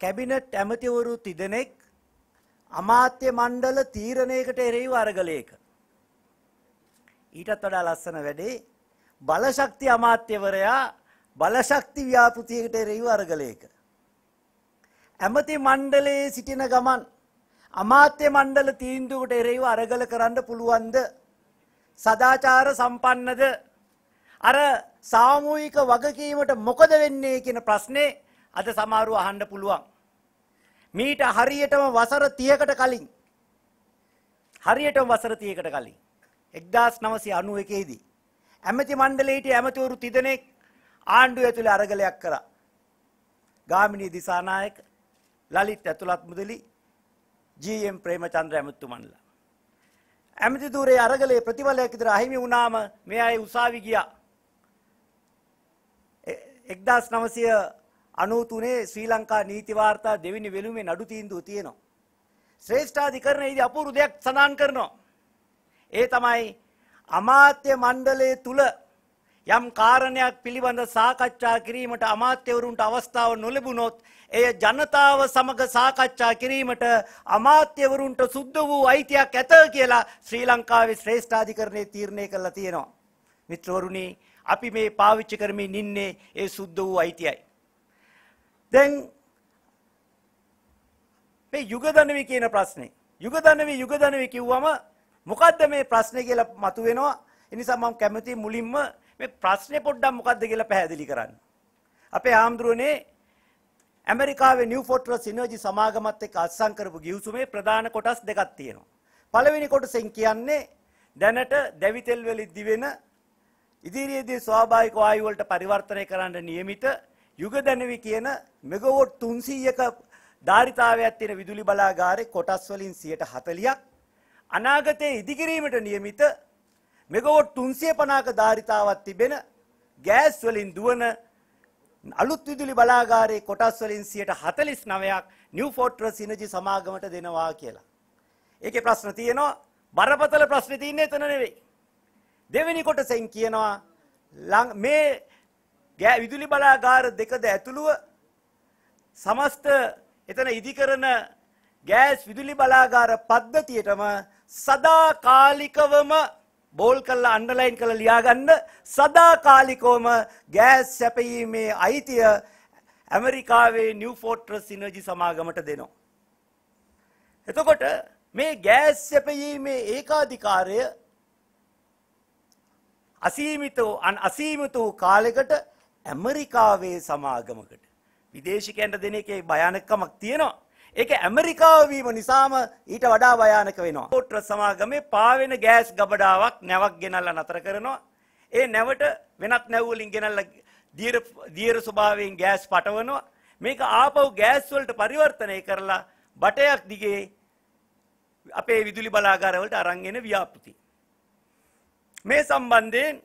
Cabinet ඇමතිවරු තිදෙනෙක් අමාත්‍ය මණ්ඩල තීරණයකට එරෙහිව අරගලයක. ඊටත් වඩා ලස්සන වැඩේ බලශක්ති අමාත්‍යවරයා බලශක්ති ව්‍යාපෘතියකට එරෙහිව අරගලයක. ඇමති මණ්ඩලයේ සිටින ගමන් අමාත්‍ය මණ්ඩල තීන්දුවට එරෙහිව අරගල කරන්න පුළුවන්ද සදාචාර සම්පන්නද අර සාමූහික වගකීමට මොකද වෙන්නේ කියන ප්‍රශ්නේ අද සමහරව අහන්න පුළුවන්. මීට හරියටම වසර 30කට කලින් හරියටම වසර 30කට කලින් 1991 දී ඇමති මණ්ඩලයේ සිට ඇමතිවරු තිදෙනෙක් ආණ්ඩුව ඇතුළේ අරගලයක් කරා. ගාමිණී දිසානායක, ලලිත් ඇතුළත් මුදලි, ජී.එම්. ප්‍රේමචන්ද්‍ර ඇමතිතුමන්ලා. ඇමති ධූරයේ අරගලයේ ප්‍රතිඵලයක් විතර අහිමි වුණාම මේ අය උසාවි ගියා. 1900 අනූතුනේ ශ්‍රී ලංකා නීති වාර්තා දෙවෙනි වෙළුමේ නඩු තීන්දුව තියෙනවා. ශ්‍රේෂ්ඨාධිකරණයේදී අපූර්ව දෙයක් සඳහන් කරනවා. ඒ තමයි අමාත්‍ය මණ්ඩලය තුල යම් කාරණයක් පිළිබඳ සාකච්ඡා කිරීමට අමාත්‍යවරුන්ට අවස්ථාව නොලැබුණොත් එය ජනතාව සමග සාකච්ඡා කිරීමට අමාත්‍යවරුන්ට සුද්ධ වූ අයිතියක් ඇත කියලා ශ්‍රී ලංකාවේ ශ්‍රේෂ්ඨාධිකරණය තීරණය කළා තියෙනවා. මිත්‍රවරුනි අපි මේ පාවිච්චි කරමින් ඉන්නේ ඒ සුද්ධ වූ අයිතියයි. දැන් මේ යුගදනවි කියන ප්‍රශ්නේ යුගදනවි යුගදනවි කිව්වම මොකද්ද මේ ප්‍රශ්නේ කියලා මතුවෙනවා ඒ නිසා මම කැමති මුලින්ම මේ ප්‍රශ්නේ පොඩ්ඩක් මොකද්ද කියලා පැහැදිලි කරන්න අපේ ආම්ද්‍රුවනේ ඇමරිකාවේ නිව් ෆෝට්‍රස් සිනර්ජි සමාගමත් එක්ක අත්සන් කරපු ගිවිසුමේ ප්‍රධාන කොටස් දෙකක් තියෙනවා පළවෙනි කොටසෙන් කියන්නේ දැනට දැවිතෙල් වලින් දිවෙන ඉදිරියේදී ස්වාභාවික වායු වලට පරිවර්තනය කරන්න નિયમિત යුගදනවි කියන මෙගවොට් 300ක ධාරිතාවයක් තියෙන විදුලි බලාගාරේ කොටස් වලින් 140ක් අනාගතයේ ඉදිකිරීමට නියමිත මෙගවොට් 350ක ධාරිතාවක් තිබෙන ගෑස් වලින් දුවන අලුත් විදුලි බලාගාරයේ කොටස් වලින් 149ක් නිව් ෆෝට්‍රස් එනර්ජි සමාගමට දෙනවා කියලා. ඒකේ ප්‍රශ්න තියෙනවා බරපතල ප්‍රශ්න තියෙන්නේ එතන නෙවෙයි. දෙවෙනි කොටසෙන් කියනවා මේ ගෑ විදුලි බලාගාර දෙකද ඇතුළුව සමස්ත එතන ඉදිකරන ගෑස් විදුලි බලාගාර පද්ධතියටම සදාකාලිකවම බෝල් කරලා අන්ඩලයින් කළ ලියාගන්න සදාකාලිකෝම ගෑස් සැපයීමේ අයිතිය ඇමරිකාවේ නිව ෆෝට්‍ර සිනජි සමාගමට දෙනවා. එතකොට මේ ගෑස් සැපයීමේ ඒකාධිකාරය අසීමිත වූ අන් අසීමිත වූ කාලෙකට ඇමරිකාවේ සමාගමකට විදේශිකයන්ට දෙන එකේ භයානකමක් තියෙනවා. ඒක ඇමරිකාව වීම නිසාම ඊට වඩා භයානක වෙනවා. පෝට්‍ර සමාගමේ පාවෙන ගෑස් ගබඩාවක් නැවක් ගෙනල්ලා නතර කරනවා. ඒ නැවට වෙනත් නැව් වලින් ගෙනල්ලා දියර දියර ස්වභාවයෙන් ගෑස් පටවනවා. මේක ආපහු ගෑස් වලට පරිවර්තනය කරලා බටයක් දිගේ අපේ විදුලි බලාගාරවලට අරන් එන ව්‍යාපෘති. මේ සම්බන්ධයෙන්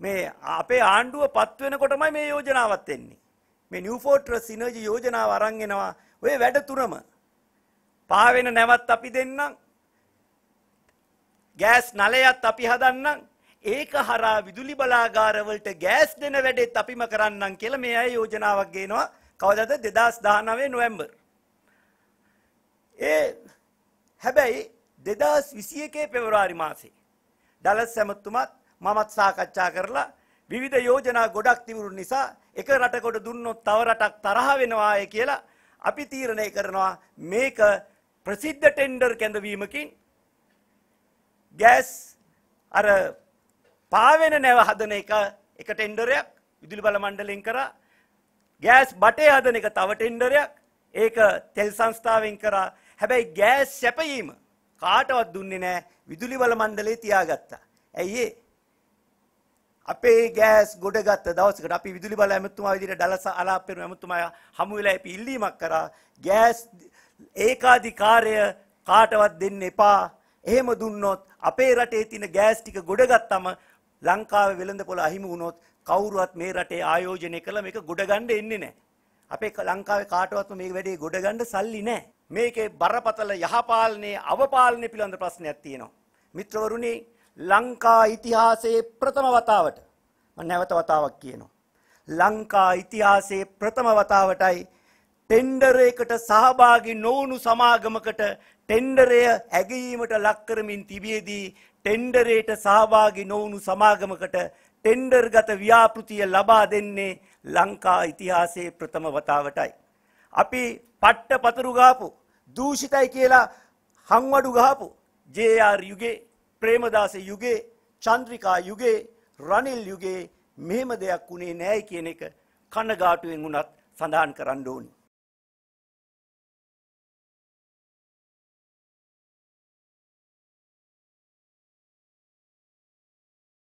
මේ අපේ ආණ්ඩුව පත් වෙනකොටමයි මේ යෝජනාවත් එන්නේ. මේ නිව් ෆෝට්‍රස් සිනර්ජි යෝජනාව අරන් එනවා ඔය වැඩ තුනම. පාවෙන නැවත් අපි දෙන්නම්. ගෑස් නලයත් අපි හදන්නම්. ඒක හරහා විදුලි බලාගාරවලට ගෑස් දෙන වැඩෙත් අපිම කරන්නම් කියලා මේ අය යෝජනාවක් ගේනවා. කවදද 2019 නොවැම්බර්. ඒ හැබැයි 2021 පෙබරවාරි මාසේ ඩලස් සැමතුමත් මමත් සාකච්ඡා කරලා විවිධ යෝජනා ගොඩක් තිබුණු නිසා එක රටකොට දුන්නොත් තව රටක් තරහ වෙනවාය කියලා අපි තීරණය කරනවා මේක ප්‍රසිද්ධ ටෙන්ඩර් කැඳවීමකින් ගෑස් අර පාවෙන නැව හදන එක එක ටෙන්ඩරයක් විදුලි බල මණ්ඩලෙන් කරා ගෑස් බටේ හදන එක තව ටෙන්ඩරයක් ඒක තෙල් සංස්ථාවෙන් කරා හැබැයි ගෑස් සැපයීම කාටවත් දුන්නේ නැහැ විදුලි බල මණ්ඩලේ තියාගත්තා. ඇයි ඒ? අපේ ගෑස් ගොඩගත්ත දවසකට අපි විදුලි බල ඇමතුමා විදිහට ඩලස අලාපේරු ඇමතුමා හමු වෙලා අපි ඉල්ලීමක් කරා ගෑස් ඒකාධිකාරය කාටවත් දෙන්න එපා. එහෙම දුන්නොත් අපේ රටේ තියෙන ගෑස් ටික ගොඩගත්තම ලංකාවේ වෙළඳ පොළ අහිමි වුණොත් කවුරුවත් මේ රටේ ආයෝජනය කළා මේක ගොඩගන්න එන්නේ නැහැ. අපේ ලංකාවේ කාටවත්ම මේ වැඩේ ගොඩගන්න සල්ලි නැහැ. මේකේ බරපතල යහපාලනයේ අවපාලනය පිළිබඳ ප්‍රශ්නයක් තියෙනවා. මිත්‍රවරුනි ලංකා ඉතිහාසයේ ප්‍රථම වතාවට මම නැවත වතාවක් කියනවා. ලංකා ඉතිහාසයේ ප්‍රථම වතාවටයි ටෙන්ඩරයකට සහභාගී නොවුණු සමාගමකට ටෙන්ඩරය ඇගීමට ලක් කරමින් තිබියදී ටෙන්ඩරයට සහභාගී නොවුණු සමාගමකට ටෙන්ඩර්ගත ව්‍යාපෘතිය ලබා දෙන්නේ ලංකා ඉතිහාසයේ ප්‍රථම වතාවටයි. අපි පට්ට පතුරු ගාපු දූෂිතයි කියලා හංවඩු ගහපු ජේආර් යුගේ ප්‍රේමදාස යුගයේ චන්ද්‍රිකා යුගයේ රනිල් යුගයේ මෙහෙම දෙයක් වුණේ නැහැ කියන එක කනගාටුවෙන් වුණත් සඳහන් කරන්න ඕනේ.